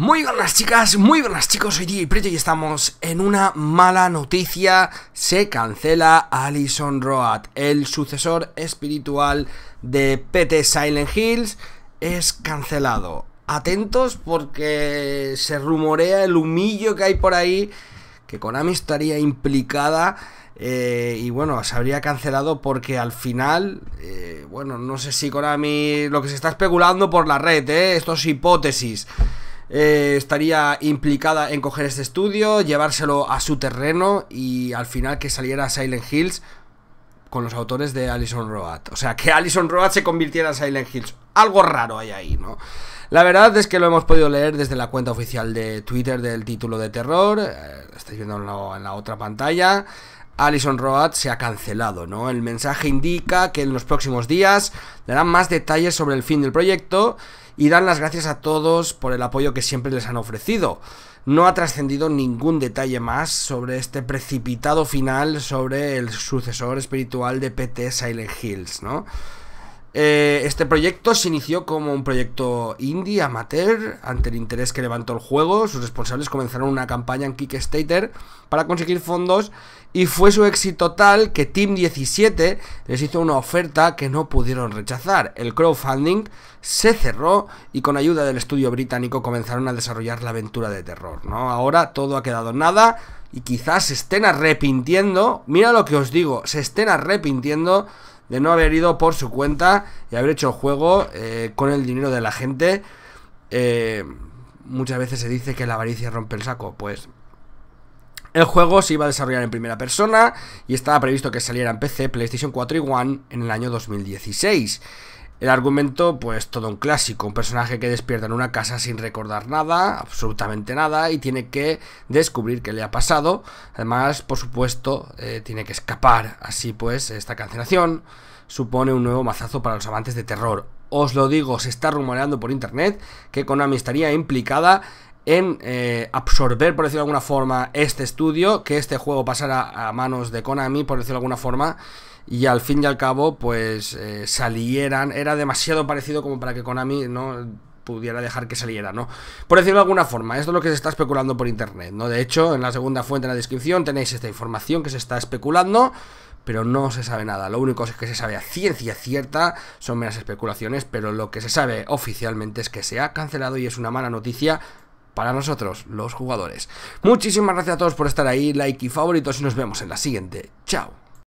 Muy buenas chicas, muy buenas chicos, soy DJ Preto y estamos en una mala noticia, se cancela Alison Road, el sucesor espiritual de PT Silent Hills es cancelado. Atentos porque se rumorea el humillo que hay por ahí, que Konami estaría implicada eh, y bueno, se habría cancelado porque al final, eh, bueno, no sé si Konami, lo que se está especulando por la red, eh, esto es hipótesis. Eh, estaría implicada en coger este estudio, llevárselo a su terreno y al final que saliera Silent Hills con los autores de Alison Road. O sea, que Alison Road se convirtiera en Silent Hills. Algo raro hay ahí, ¿no? La verdad es que lo hemos podido leer desde la cuenta oficial de Twitter del título de terror. Eh, estáis viendo en la otra pantalla. Alison Road se ha cancelado, ¿no? El mensaje indica que en los próximos días darán más detalles sobre el fin del proyecto y dan las gracias a todos por el apoyo que siempre les han ofrecido. No ha trascendido ningún detalle más sobre este precipitado final sobre el sucesor espiritual de PT Silent Hills, ¿no? Eh, este proyecto se inició como un proyecto indie, amateur, ante el interés que levantó el juego, sus responsables comenzaron una campaña en Kickstarter para conseguir fondos y fue su éxito tal que Team 17 les hizo una oferta que no pudieron rechazar. El crowdfunding se cerró y con ayuda del estudio británico comenzaron a desarrollar la aventura de terror, ¿no? Ahora todo ha quedado en nada y quizás se estén arrepintiendo, mira lo que os digo, se estén arrepintiendo de no haber ido por su cuenta y haber hecho el juego eh, con el dinero de la gente. Eh, muchas veces se dice que la avaricia rompe el saco, pues... El juego se iba a desarrollar en primera persona y estaba previsto que saliera en PC, PlayStation 4 y One en el año 2016. El argumento, pues todo un clásico, un personaje que despierta en una casa sin recordar nada, absolutamente nada, y tiene que descubrir qué le ha pasado. Además, por supuesto, eh, tiene que escapar. Así pues, esta cancelación supone un nuevo mazazo para los amantes de terror. Os lo digo, se está rumoreando por internet que Konami estaría implicada en eh, absorber, por decirlo de alguna forma, este estudio, que este juego pasara a manos de Konami, por decirlo de alguna forma, y al fin y al cabo pues eh, salieran, era demasiado parecido como para que Konami no pudiera dejar que saliera, ¿no? Por decirlo de alguna forma, esto es lo que se está especulando por internet, ¿no? De hecho, en la segunda fuente, en la descripción, tenéis esta información que se está especulando, pero no se sabe nada. Lo único es que se sabe a ciencia cierta, son meras especulaciones, pero lo que se sabe oficialmente es que se ha cancelado y es una mala noticia para nosotros, los jugadores. Muchísimas gracias a todos por estar ahí, like y favoritos y nos vemos en la siguiente. Chao.